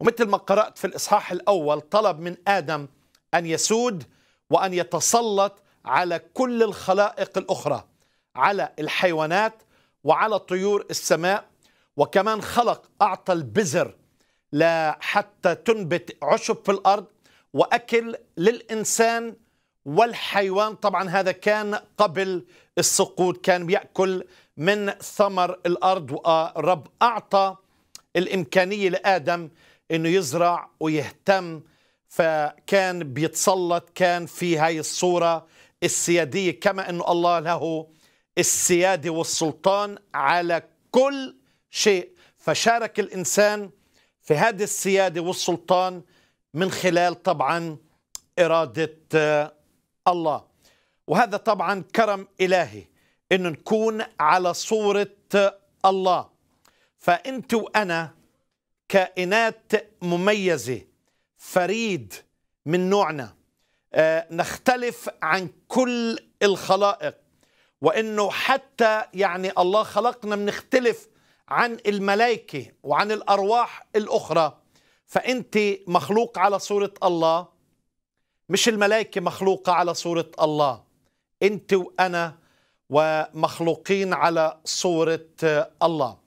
ومثل ما قرأت في الإصحاح الأول طلب من آدم أن يسود وأن يتسلط على كل الخلائق الأخرى على الحيوانات وعلى طيور السماء وكمان خلق أعطى البذر لحتى تنبت عشب في الأرض وأكل للإنسان والحيوان طبعا هذا كان قبل السقوط كان بيأكل من ثمر الأرض والرب أعطى الإمكانية لآدم انه يزرع ويهتم فكان بيتسلط كان في هاي الصوره السياديه كما انه الله له السياده والسلطان على كل شيء فشارك الانسان في هذه السياده والسلطان من خلال طبعا اراده آه، الله وهذا طبعا كرم الهي انه نكون على صوره آه، الله فانت وانا كائنات مميزه فريد من نوعنا آه، نختلف عن كل الخلائق وانه حتى يعني الله خلقنا بنختلف عن الملائكه وعن الارواح الاخرى فانت مخلوق على صوره الله مش الملائكه مخلوقه على صوره الله انت وانا ومخلوقين على صوره آه، الله